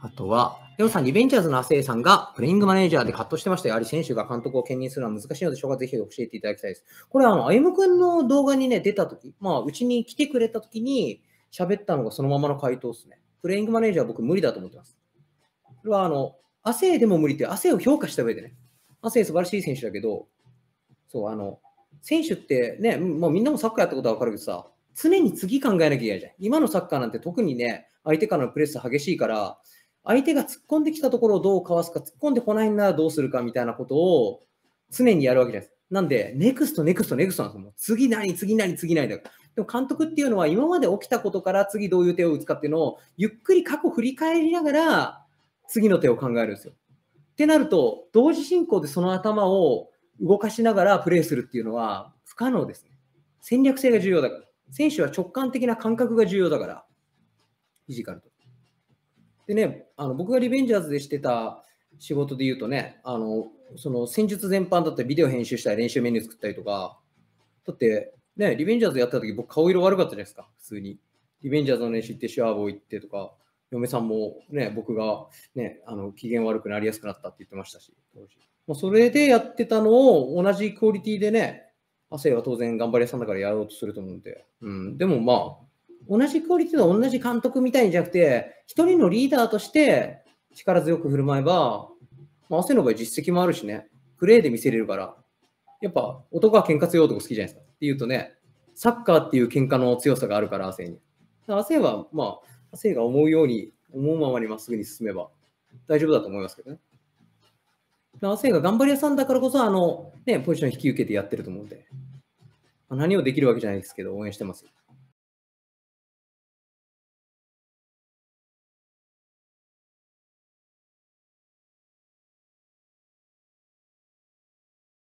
あとは、ヨンさん、リベンジャーズの亜生さんがプレイングマネージャーでカットしてましたやはり選手が監督を兼任するのは難しいのでしょうかぜひ教えていただきたいです。これは、あの、歩夢君の動画にね、出たとき、まあ、うちに来てくれたときに喋ったのがそのままの回答ですね。プレイングマネージャーは僕無理だと思ってます。これは、あの、亜生でも無理って、亜生を評価した上でね、亜生素晴らしい選手だけど、そう、あの、選手ってね、まあ、みんなもサッカーやったことはわかるけどさ、常に次考えなきゃいけないじゃん。今のサッカーなんて特にね、相手からのプレス激しいから、相手が突っ込んできたところをどうかわすか、突っ込んでこないならどうするかみたいなことを常にやるわけじゃないです。なんで、ネクスト、ネクスト、ネクストなんですよ。次何、次何、次何だでも監督っていうのは今まで起きたことから次どういう手を打つかっていうのをゆっくり過去振り返りながら次の手を考えるんですよ。ってなると、同時進行でその頭を動かしながらプレーするっていうのは不可能ですね。戦略性が重要だから。選手は直感的な感覚が重要だから。フィジカルと。でね、あの僕がリベンジャーズでしてた仕事で言うとね、あのその戦術全般だったり、ビデオ編集したり、練習メニュー作ったりとか、だって、ね、リベンジャーズやった時僕、顔色悪かったじゃないですか、普通に。リベンジャーズの練習行って、シュアーボー行ってとか、嫁さんもね、僕がね、あの機嫌悪くなりやすくなったって言ってましたし、当時。まあ、それでやってたのを同じクオリティでね、亜生は当然頑張り屋さんだからやろうとすると思うんで、うん、でもまあ、同じクオリティの同じ監督みたいじゃなくて、一人のリーダーとして力強く振る舞えば、まあ、汗の場合実績もあるしね、プレーで見せれるから、やっぱ男は喧嘩強い男好きじゃないですか。っていうとね、サッカーっていう喧嘩の強さがあるから、汗に。汗は、まあ、汗が思うように、思うままにまっすぐに進めば大丈夫だと思いますけどね。汗が頑張り屋さんだからこそ、あの、ね、ポジション引き受けてやってると思うんで、何をできるわけじゃないですけど、応援してますよ。